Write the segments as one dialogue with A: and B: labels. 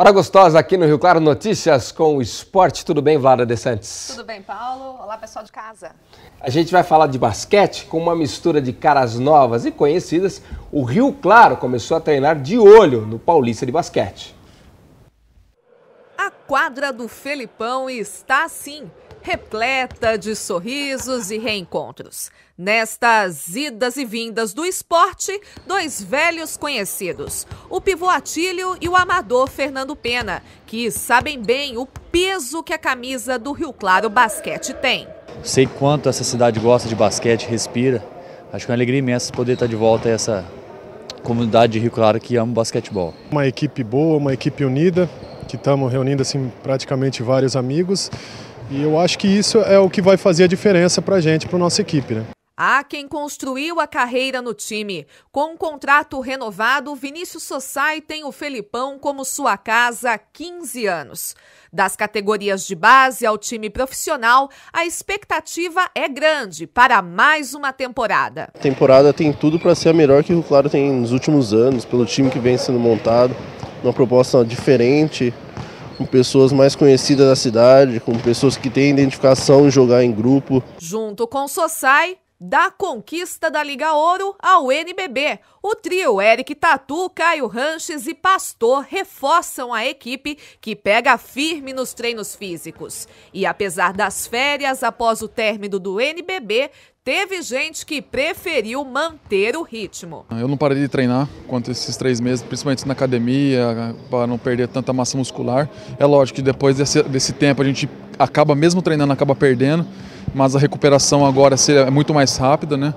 A: Hora gostosa aqui no Rio Claro Notícias com o esporte. Tudo bem, Vlada De Santos?
B: Tudo bem, Paulo. Olá, pessoal de casa.
A: A gente vai falar de basquete com uma mistura de caras novas e conhecidas. O Rio Claro começou a treinar de olho no Paulista de Basquete.
B: A quadra do Felipão está, sim, repleta de sorrisos e reencontros. Nestas idas e vindas do esporte, dois velhos conhecidos, o pivô Atílio e o amador Fernando Pena, que sabem bem o peso que a camisa do Rio Claro Basquete tem. Sei quanto essa cidade gosta de basquete, respira. Acho que é uma alegria imensa poder estar de volta a essa comunidade de Rio Claro que ama o basquetebol. Uma equipe boa, uma equipe unida, que estamos reunindo assim praticamente vários amigos e eu acho que isso é o que vai fazer a diferença para a gente, para a nossa equipe. Né? Há quem construiu a carreira no time. Com um contrato renovado, Vinícius Sossai tem o Felipão como sua casa há 15 anos. Das categorias de base ao time profissional, a expectativa é grande para mais uma temporada. A
A: temporada tem tudo para ser a melhor que o Claro tem nos últimos anos, pelo time que vem sendo montado, uma proposta diferente, com pessoas mais conhecidas da cidade, com pessoas que têm identificação em jogar em grupo.
B: Junto com o Sossai, da conquista da Liga Ouro ao NBB. O trio Eric Tatu, Caio Ranches e Pastor reforçam a equipe que pega firme nos treinos físicos. E apesar das férias após o término do NBB, Teve gente que preferiu manter o ritmo.
A: Eu não parei de treinar quanto esses três meses, principalmente na academia, para não perder tanta massa muscular. É lógico que depois desse, desse tempo a gente acaba mesmo treinando, acaba perdendo, mas a recuperação agora é muito mais rápida, né?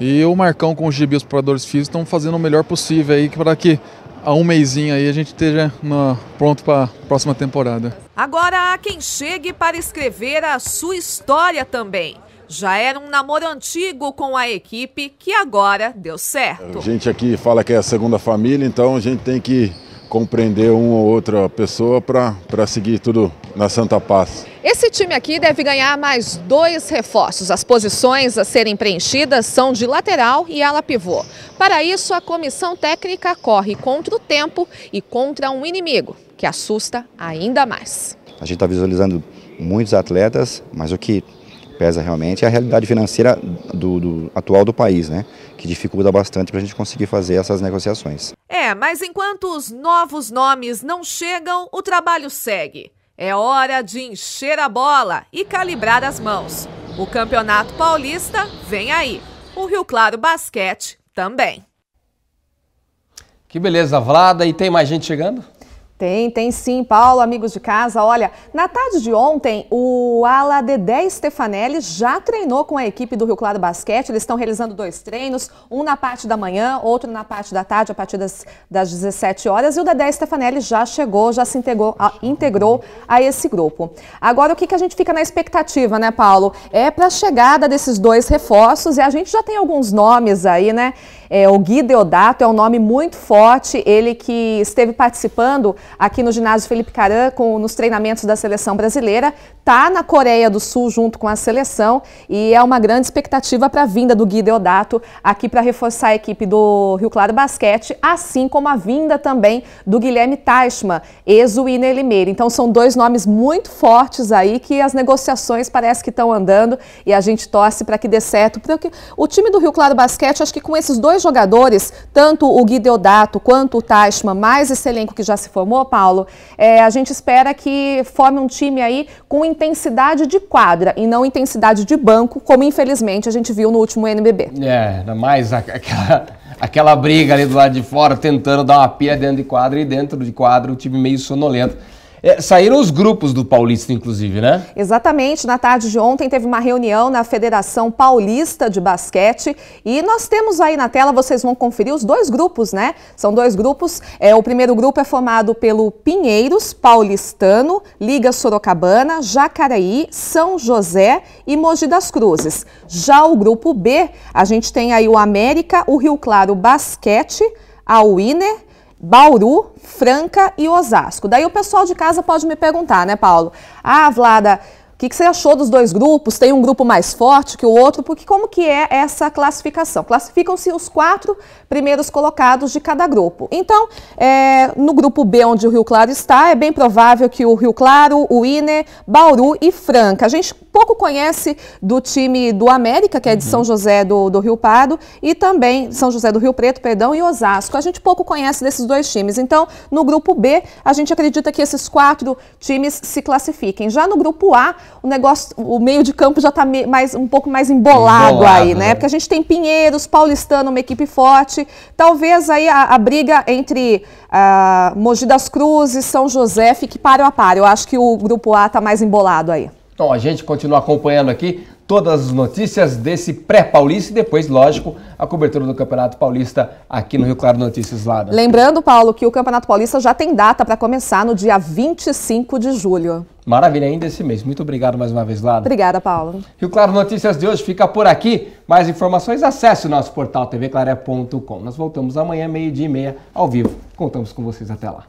A: E o Marcão com o Gibi, os preparadores físicos, estão fazendo o melhor possível aí para que a um mêsinho aí a gente esteja no, pronto para a próxima temporada.
B: Agora há quem chegue para escrever a sua história também já era um namoro antigo com a equipe que agora deu certo. A
A: gente aqui fala que é a segunda família, então a gente tem que compreender uma ou outra pessoa para seguir tudo na Santa Paz.
B: Esse time aqui deve ganhar mais dois reforços. As posições a serem preenchidas são de lateral e ala pivô. Para isso, a comissão técnica corre contra o tempo e contra um inimigo que assusta ainda mais.
A: A gente está visualizando muitos atletas, mas o que pesa realmente é a realidade financeira do, do atual do país, né? Que dificulta bastante para a gente conseguir fazer essas negociações.
B: É, mas enquanto os novos nomes não chegam, o trabalho segue. É hora de encher a bola e calibrar as mãos. O Campeonato Paulista vem aí. O Rio Claro Basquete também.
A: Que beleza, Vlada. E tem mais gente chegando?
B: Tem, tem sim, Paulo, amigos de casa. Olha, na tarde de ontem, o ala Dedé Stefanelli já treinou com a equipe do Rio Claro Basquete. Eles estão realizando dois treinos, um na parte da manhã, outro na parte da tarde, a partir das, das 17 horas. E o Dedé Stefanelli já chegou, já se integrou a, integrou a esse grupo. Agora, o que, que a gente fica na expectativa, né, Paulo? É para a chegada desses dois reforços e a gente já tem alguns nomes aí, né? É, o Gui Deodato é um nome muito forte, ele que esteve participando aqui no ginásio Felipe Caran com, nos treinamentos da seleção brasileira, está na Coreia do Sul junto com a seleção e é uma grande expectativa para a vinda do Gui Deodato aqui para reforçar a equipe do Rio Claro Basquete, assim como a vinda também do Guilherme Teichmann, ex e Limeira. Então são dois nomes muito fortes aí que as negociações parece que estão andando e a gente torce para que dê certo, porque o time do Rio Claro Basquete, acho que com esses dois dois jogadores, tanto o Guideodato quanto o Tashman, mais esse elenco que já se formou, Paulo, é, a gente espera que forme um time aí com intensidade de quadra e não intensidade de banco, como infelizmente a gente viu no último NBB.
A: É, mais aquela, aquela briga ali do lado de fora, tentando dar uma pia dentro de quadra e dentro de quadra o time meio sonolento. É, saíram os grupos do Paulista, inclusive, né?
B: Exatamente. Na tarde de ontem teve uma reunião na Federação Paulista de Basquete e nós temos aí na tela, vocês vão conferir os dois grupos, né? São dois grupos. É, o primeiro grupo é formado pelo Pinheiros, Paulistano, Liga Sorocabana, Jacareí, São José e Mogi das Cruzes. Já o grupo B, a gente tem aí o América, o Rio Claro Basquete, a Winner, Bauru, Franca e Osasco. Daí o pessoal de casa pode me perguntar, né, Paulo? Ah, Vlada, que, que você achou dos dois grupos? Tem um grupo mais forte que o outro? Porque como que é essa classificação? Classificam-se os quatro primeiros colocados de cada grupo. Então, é, no grupo B, onde o Rio Claro está, é bem provável que o Rio Claro, o Inê, Bauru e Franca. A gente pouco conhece do time do América, que é de uhum. São José do, do Rio Pardo, e também São José do Rio Preto, perdão, e Osasco. A gente pouco conhece desses dois times. Então, no grupo B, a gente acredita que esses quatro times se classifiquem. Já no grupo A, o negócio, o meio de campo já está mais, um pouco mais embolado, embolado aí, né? né? Porque a gente tem Pinheiros, Paulistano, uma equipe forte. Talvez aí a, a briga entre uh, Mogi das Cruzes, São José fique páreo a páreo. Eu acho que o grupo A está mais embolado aí.
A: Então a gente continua acompanhando aqui todas as notícias desse pré-paulista e depois, lógico, a cobertura do Campeonato Paulista aqui no Rio Claro Notícias Lada. Né? Lembrando,
B: Paulo, que o Campeonato Paulista já tem data para começar no dia 25 de julho.
A: Maravilha, ainda esse mês. Muito obrigado mais uma vez, Lada.
B: Obrigada, Paulo.
A: Rio Claro Notícias de hoje fica por aqui. Mais informações, acesse o nosso portal tvclare.com. Nós voltamos amanhã, meio-dia e meia, ao vivo. Contamos com vocês até lá.